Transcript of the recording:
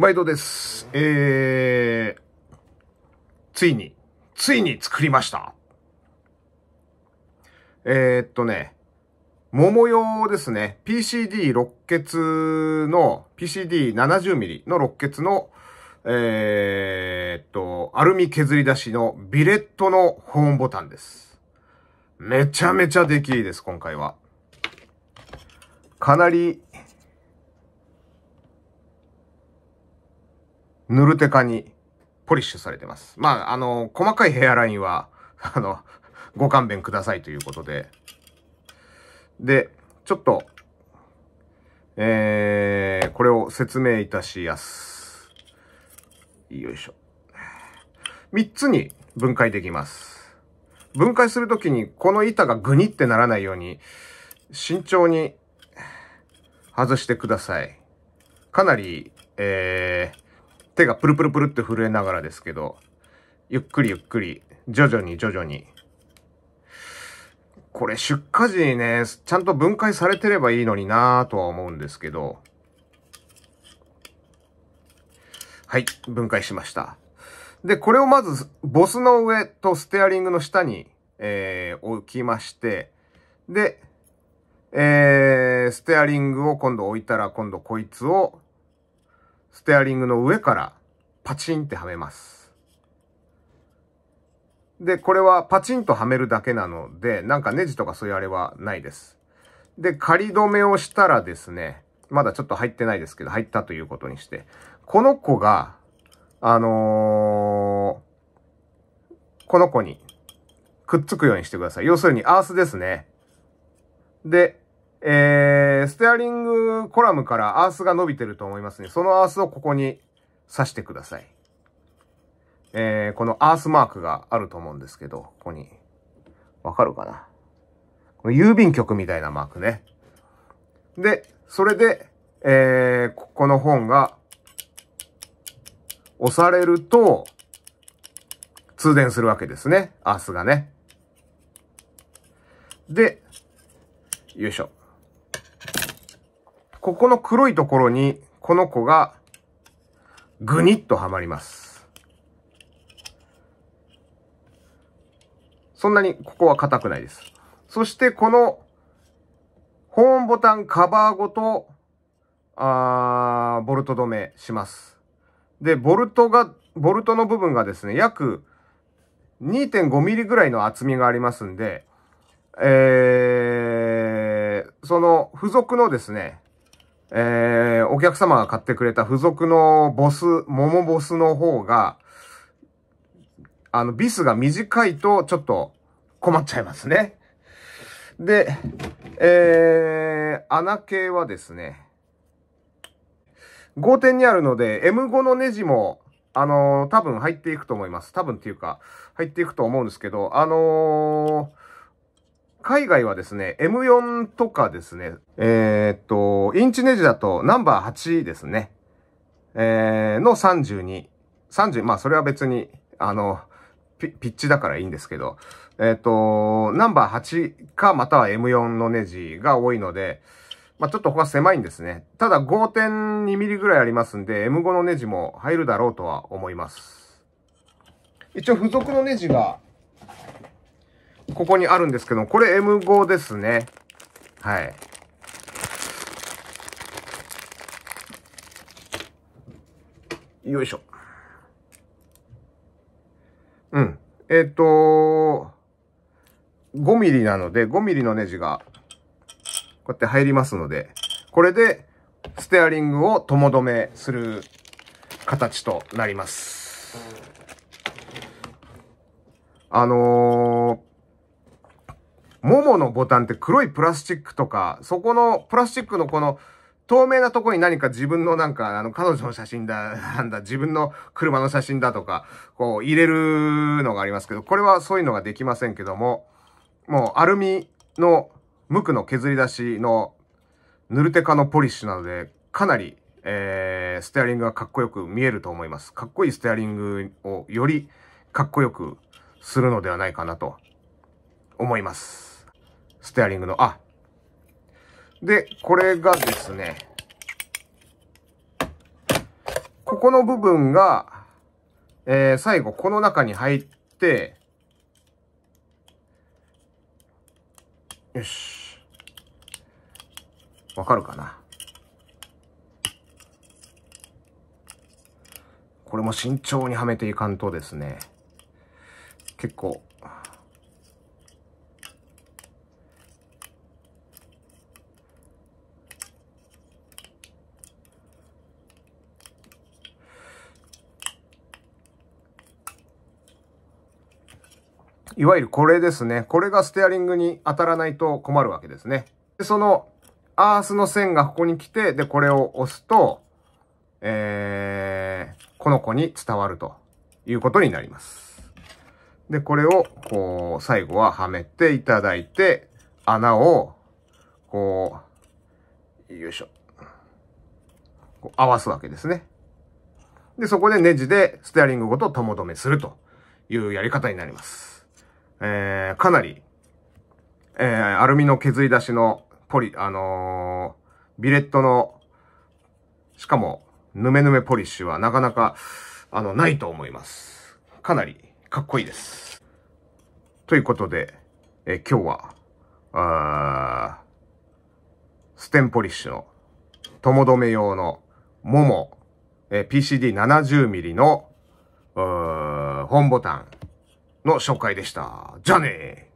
毎度です。えー、ついに、ついに作りました。えー、っとね、桃用ですね。PCD6 血の、PCD70mm の6血の、えー、っと、アルミ削り出しのビレットの保温ボタンです。めちゃめちゃできいいです、今回は。かなりヌルテカにポリッシュされてます。まあ、あの、細かいヘアラインは、あの、ご勘弁くださいということで。で、ちょっと、えー、これを説明いたしやす。よいしょ。3つに分解できます。分解するときに、この板がグニってならないように、慎重に外してください。かなり、えー、手がプルプルプルって震えながらですけど、ゆっくりゆっくり、徐々に徐々に。これ出荷時にね、ちゃんと分解されてればいいのになぁとは思うんですけど。はい、分解しました。で、これをまず、ボスの上とステアリングの下に、えー、置きまして、で、えー、ステアリングを今度置いたら、今度こいつをステアリングの上からパチンってはめます。で、これはパチンとはめるだけなので、なんかネジとかそういうあれはないです。で、仮止めをしたらですね、まだちょっと入ってないですけど、入ったということにして、この子が、あのー、この子にくっつくようにしてください。要するにアースですね。で、えー、ステアリングコラムからアースが伸びてると思いますね。そのアースをここに刺してください。えー、このアースマークがあると思うんですけど、ここに。わかるかなこの郵便局みたいなマークね。で、それで、えー、ここの本が押されると、通電するわけですね。アースがね。で、よいしょ。ここの黒いところに、この子が、ぐにっとはまります。そんなにここは硬くないです。そしてこの保温ボタンカバーごと、あボルト止めします。で、ボルトが、ボルトの部分がですね、約2.5ミリぐらいの厚みがありますんで、えー、その付属のですね、えー、お客様が買ってくれた付属のボス、桃ボスの方が、あの、ビスが短いとちょっと困っちゃいますね。で、えー、穴系はですね、5点にあるので、M5 のネジも、あのー、多分入っていくと思います。多分っていうか、入っていくと思うんですけど、あのー海外はですね、M4 とかですね、えっと、インチネジだとナンバー8ですね、えー、の32。30、まあそれは別に、あの、ピッチだからいいんですけど、えっ、と、ナンバー8かまたは M4 のネジが多いので、まあ、ちょっと他狭いんですね。ただ5.2ミリぐらいありますんで、M5 のネジも入るだろうとは思います。一応付属のネジが、ここにあるんですけど、これ M5 ですね。はい。よいしょ。うん。えっ、ー、と5ミリなので、5ミリのネジが、こうやって入りますので、これで、ステアリングを共止めする形となります。あのーもものボタンって黒いプラスチックとか、そこのプラスチックのこの透明なとこに何か自分のなんか、あの、彼女の写真だ、なんだ、自分の車の写真だとか、こう入れるのがありますけど、これはそういうのができませんけども、もうアルミの無垢の削り出しのヌルテカのポリッシュなので、かなり、えー、ステアリングがかっこよく見えると思います。かっこいいステアリングをよりかっこよくするのではないかなと思います。ステアリングの、あ。で、これがですね、ここの部分が、えー、最後この中に入って、よし。わかるかなこれも慎重にはめていかんとですね、結構いわゆるこれですね。これがステアリングに当たらないと困るわけですね。で、その、アースの線がここに来て、で、これを押すと、えー、この子に伝わるということになります。で、これを、こう、最後ははめていただいて、穴を、こう、よいしょ。こう合わすわけですね。で、そこでネジでステアリングごととも止めするというやり方になります。えー、かなり、えー、アルミの削り出しのポリ、あのー、ビレットの、しかも、ヌメヌメポリッシュはなかなか、あの、ないと思います。かなり、かっこいいです。ということで、えー、今日は、あステンポリッシュの、ともどめ用の、もも、えー、PCD70mm の、本ボタン、の紹介でした。じゃあね